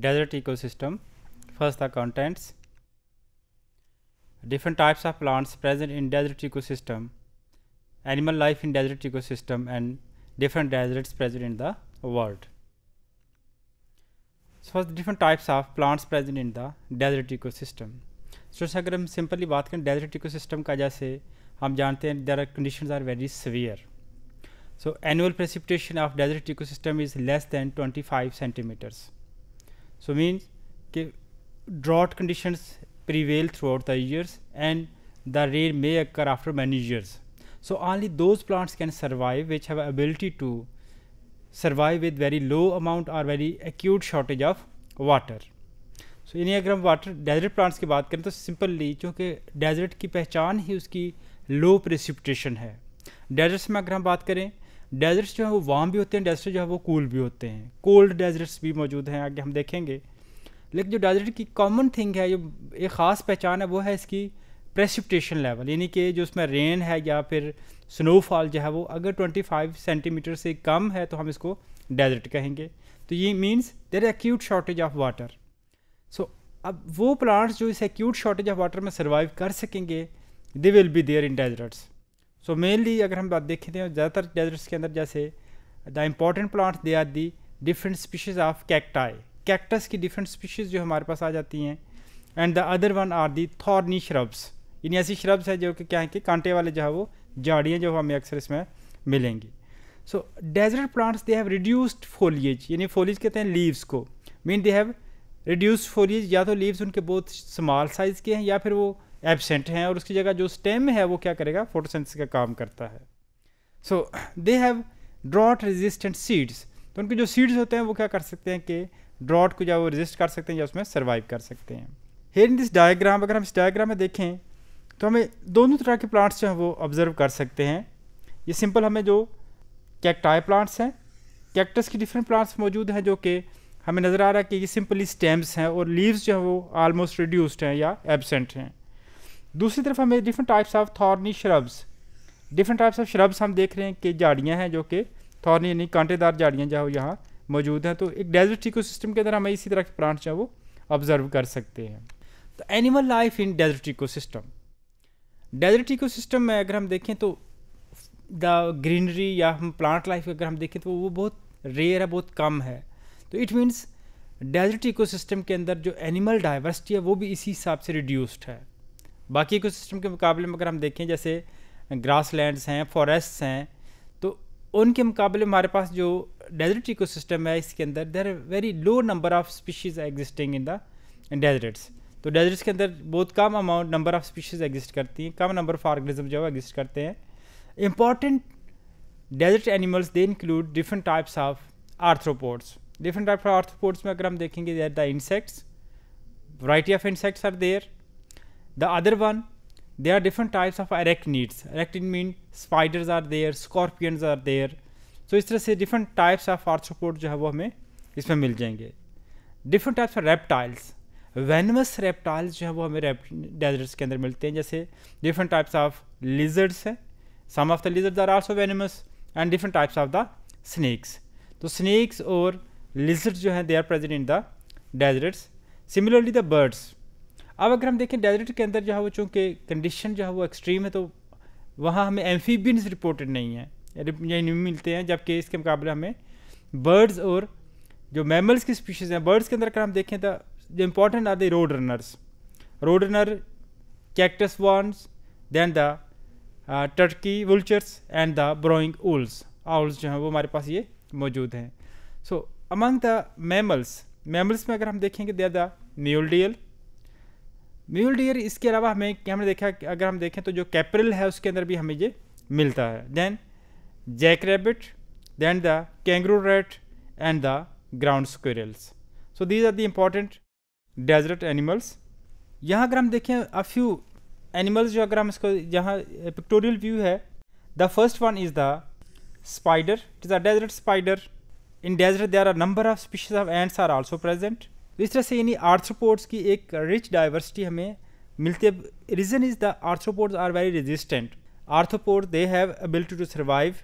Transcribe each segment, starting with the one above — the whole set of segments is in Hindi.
desert ecosystem. First the contents. Different types of plants present in desert ecosystem. Animal life in desert ecosystem and different deserts present in the world. So first different types of plants present in the desert ecosystem. So अगर हम simply बात करें desert ecosystem का जैसे हम जानते हैं there are condition are very severe so annual precipitation of desert ecosystem is less than 25 centimetres so means के drought condition prevail throughout the years and the rain may occur after many years so only those plants can survive which have ability to survive with very low amount और very acute shortage of water so इन्हें अगर हम वाटर डेजर्ट प्लांट्स की बात करें तो सिंपली क्योंकि डेजर्ट की पहचान ही उसकी लो प्रिसिपटेशन है डेजर्ट्स में अगर हम बात करें डेजर्ट्स जो है वो वार्म भी होते हैं डेजर्ट जो है वो कूल भी होते हैं कोल्ड डेजर्ट्स भी मौजूद हैं आगे हम देखेंगे लेकिन जो डेजर्ट की कॉमन थिंग है जो एक ख़ास पहचान है वो है इसकी प्रेसिपिटेशन लेवल यानी कि जो उसमें रेन है या फिर स्नोफॉल जो है वो अगर 25 सेंटीमीटर से कम है तो हम इसको डेजर्ट कहेंगे तो ये means there acute shortage of water so अब वो प्लांट्स जो इस एक्यूट शॉर्टेज ऑफ वाटर में सर्वाइव कर सकेंगे they will be there in deserts so mainly अगर हम बात देखें तो ज़्यादातर डेजर्ट्स के अंदर जैसे the important plants they are the different species of cacti cactus की डिफरेंट स्पीशीज़ जो हमारे पास आ जाती हैं and the other one are the thorny shrubs यानी ऐसी श्रब्स हैं जो कि क्या है कि कांटे वाले जो है वो झाड़ियाँ जो हमें अक्सर इसमें मिलेंगी so desert plants they have reduced foliage यानी फोलिज कहते हैं लीव्स को mean they have reduced foliage या तो लीव्स उनके बहुत स्मॉल साइज़ के हैं या फिर वो एबसेंट हैं और उसकी जगह जो स्टेम है वो क्या करेगा फोटोसेंस का काम करता है so they have drought resistant seeds तो उनके जो सीड्स होते हैं वो क्या कर सकते हैं कि ड्रॉट को या वो रेजिस्ट कर सकते हैं या उसमें सर्वाइव कर सकते हैं हेयर इन दिस डायग्राम अगर हम इस डायग्राम में देखें तो हमें दोनों तरह के प्लांट्स जो हैं वो ऑब्ज़र्व कर सकते हैं ये सिंपल हमें जो कैक्टाई प्लांट्स हैं कैक्टस की डिफरेंट प्लांट्स मौजूद हैं जो कि हमें नज़र आ रहा है कि ये सिंपली स्टेम्स हैं और लीव्स जो हैं वो आलमोस्ट रिड्यूस्ड हैं या एबसेंट हैं दूसरी तरफ हमें different types of thorny shrubs different types of shrubs हम देख रहे हैं कि झाड़ियाँ हैं जो कि थॉर्नी यानी कांटेदार झाड़ियाँ जो यहाँ मौजूद हैं तो एक डेजर्ट सिस्टम के अंदर हमें इसी तरह के प्लांट्स जो वो ऑब्जर्व कर सकते हैं तो animal life in desert ecosystem desert ecosystem में अगर हम देखें तो द ग्रीनरी या हम प्लांट लाइफ अगर हम देखें तो वो बहुत रेयर है बहुत कम है तो इट मीन्स डेजर्ट इकोसिस्टम के अंदर जो एनिमल डाइवर्सिटी है वो भी इसी हिसाब से रिड्यूस्ड है बाकी इको सिस्टम के मुकाबले में अगर हम देखें जैसे ग्रास लैंड्स हैं फॉरेस्ट हैं तो उनके मुकाबले हमारे पास जो डेजर्ट इको सिस्टम है इसके अंदर there very low number of species existing in the deserts तो डेजर्ट्स के अंदर बहुत कम amount number of species exist करती हैं कम नंबर ऑफ ऑर्गेनिज्म जो है एग्जिस्ट करते हैं important desert animals they include different types of arthropods different types of arthropods में अगर हम देखेंगे there the insects variety of insects are there the other one there are different types of arachnids arachnid mean spiders are there scorpions are there so इस तरह से different types of arthropods जो है वो हमें इसमें मिल जाएंगे different types of reptiles venomous reptiles जो है वो हमें deserts के अंदर मिलते हैं जैसे different types of lizards हैं some of the lizards are also venomous and different types of the snakes तो snakes और lizards जो हैं they are present in the deserts similarly the birds अब अगर हम देखें डेजर्ट के अंदर जो है वो चूँकि कंडीशन जो है वो एक्सट्रीम है तो वहाँ हमें एम्फीबियंस रिपोर्टेड नहीं है यानी नहीं मिलते हैं जबकि इसके मुकाबले हमें बर्ड्स और जो मैमल्स की स्पीशीज़ हैं बर्ड्स के अंदर अगर हम देखें तो जो important are the road runners road runner cactus wrens then the turkey vultures and the burrowing owls owls जो हैं वो हमारे पास ये मौजूद हैं so among the mammals mammals में अगर हम देखेंगे they are the mule deer mule deer इसके अलावा हमें क्या हमने देखा अगर हम देखें तो जो कैपरल है उसके अंदर भी हमें ये मिलता है then jack rabbit then the kangaroo rat and the ground squirrels so these are the important desert animals यहाँ अगर हम देखें अ फ्यू एनिमल्स जो अगर हम इसको यहाँ पिक्टोरियल व्यू है the first one is the spider it a desert spider in desert they there are number of species of ants are also present तो इस तरह से यानी आर्थ्रोपोड्स की एक रिच डाइवर्सिटी हमें मिलती है reason is the arthropods are very resistant arthropod they have ability to survive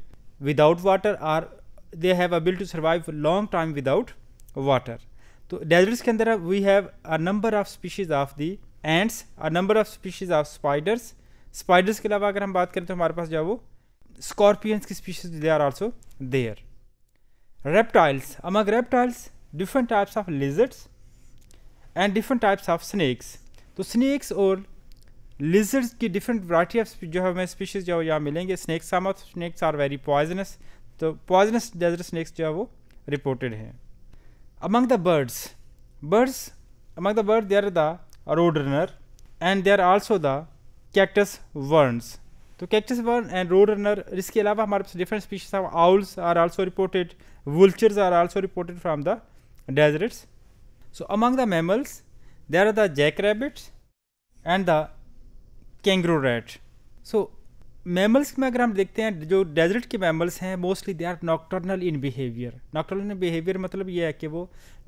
without water or they have ability to survive long time without water तो डेजर्ट्स के अंदर we have a number of species of the ants a number of species of spiders spiders के अलावा अगर हम बात करें तो हमारे पास जो वो स्कॉर्पियंस की species they are also there reptiles among reptiles different types of lizards and different types of snakes तो स्नैक्स और लिजर्स की डिफरेंट वराइटी ऑफ जो है हमें स्पीशीज जो है यहाँ मिलेंगे snakes some of snakes are very poisonous तो पॉइजनस डेजर स्नैक्स जो है वो रिपोर्टेड तो हैं among the birds birds among the bird there the the roadrunner and there are also the cactus wrens तो cactus wren and road runner इसके अलावा हमारे पास different species of owls are also reported vultures are also reported from the deserts So among the mammals, there are the jackrabbits and the kangaroo rat. So mammals में अगर हम देखते हैं जो डेजर्ट के मैमल्स हैं mostly they are nocturnal in behaviour nocturnal in behaviour मतलब ये है कि वो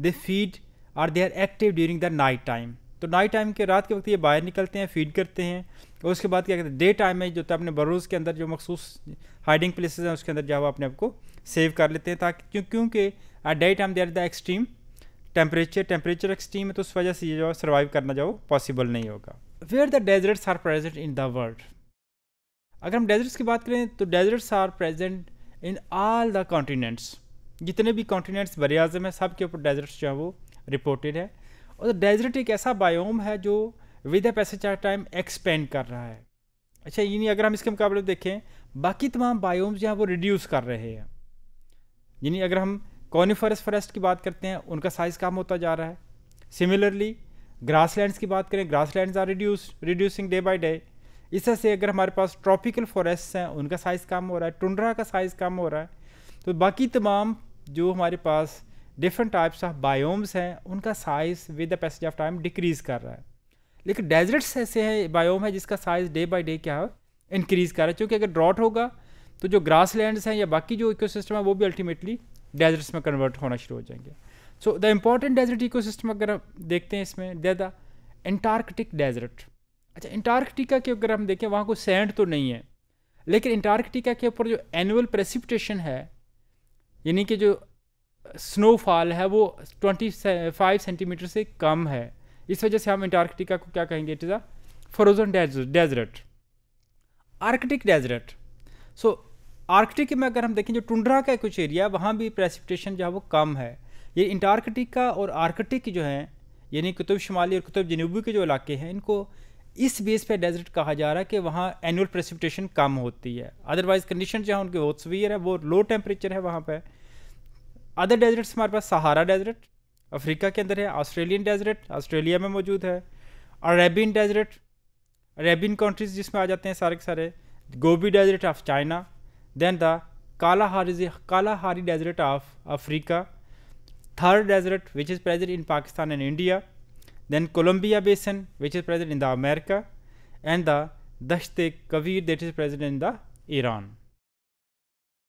they feed or they are active during the night time तो नाइट टाइम के रात के वक्त ये बाहर निकलते हैं फीड करते हैं और उसके बाद क्या कहते हैं डे टाइम में जो तो अपने बरूज के अंदर जो मखसूस हाइडिंग प्लेसेस हैं उसके अंदर जो अपने आप को सेव कर लेते हैं ताकि क्यों क्योंकि at day time they are the extreme temperature temperature extreme है तो उस वजह से ये जो है सर्वाइव करना जो पॉसिबल नहीं होगा where the deserts are present in the world अगर हम डेजर्ट्स की बात करें तो deserts are present in all the continents जितने भी कॉन्टीनेंट्स बर अजम हैं सब के ऊपर डेजर्ट्स जो है वो रिपोर्टेड है और डेजर्ट एक ऐसा बायोम है जो with passage of time expand कर रहा है अच्छा यानी अगर हम इसके मुकाबले देखें बाकी तमाम बायोम्स जो हैं वो रिड्यूस कर रहे हैं यानी अगर हम कॉनिफरस फॉरेस्ट की बात करते हैं उनका साइज़ कम होता जा रहा है सिमिलरली ग्रासलैंड्स की बात करें grasslands are reduce reducing day by day इस तरह से अगर हमारे पास ट्रॉपिकल फॉरेस्ट हैं उनका साइज़ कम हो रहा है टुंड्रा का साइज़ कम हो रहा है तो बाकी तमाम जो हमारे पास डिफरेंट टाइप्स ऑफ बायोम्स हैं उनका size with the passage of time decrease कर रहा है लेकिन डेजर्ट्स ऐसे हैं बायोम है जिसका साइज़ डे बाई डे क्या इंक्रीज़ कर रहा है क्योंकि अगर ड्रॉट होगा तो जो ग्रास लैंड्स हैं या बाकी जो इकोसिस्टम है वो भी अल्टीमेटली डेजर्ट्स में कन्वर्ट होना शुरू हो जाएंगे so the important desert ecosystem अगर हम देखते हैं इसमें दे द एंटार्कटिक डेजर्ट अच्छा एंटार्कटिका के अगर हम देखें वहाँ को सैंड तो नहीं है लेकिन एंटार्कटिका के ऊपर जो एनुअल प्रेसिपिटेशन है यानी कि जो स्नोफॉल है वो ट्वेंटी फाइव सेंटीमीटर से कम है इस वजह से हम एंटार्कटिका को क्या कहेंगे it is a frozen desert Arctic desert so Arctic में अगर हम देखें जो टुंड्रा का कुछ एरिया वहाँ भी प्रेसिपिटेशन जो है वो कम है ये इंटार्कटिका और आर्कटिक जो हैं यानी कुतुब शुमाली और कुतुब जनूबी के जो इलाके हैं इनको इस बेस पे डेजर्ट कहा जा रहा है कि वहाँ एनुअल प्रेसिपिटेशन कम होती है अदरवाइज़ कंडीशन जो है उनकी बहुत सवियर है वो लो टेम्परेचर है वहाँ पर अदर डेजर्ट्स हमारे पास सहारा डेजर्ट अफ्रीका के अंदर है ऑस्ट्रेलियन डेजर्ट ऑस्ट्रेलिया में मौजूद है अरेबियन डेजर्ट अरेबियन कंट्रीज़ जिसमें आ जाते हैं सारे के सारे Gobi desert of China then the Kalahari, Kalahari Desert of Africa, third Desert which is present in Pakistan and India, then Columbia Basin which is present in the America and the Dasht-e-Kavir that is present in the Iran.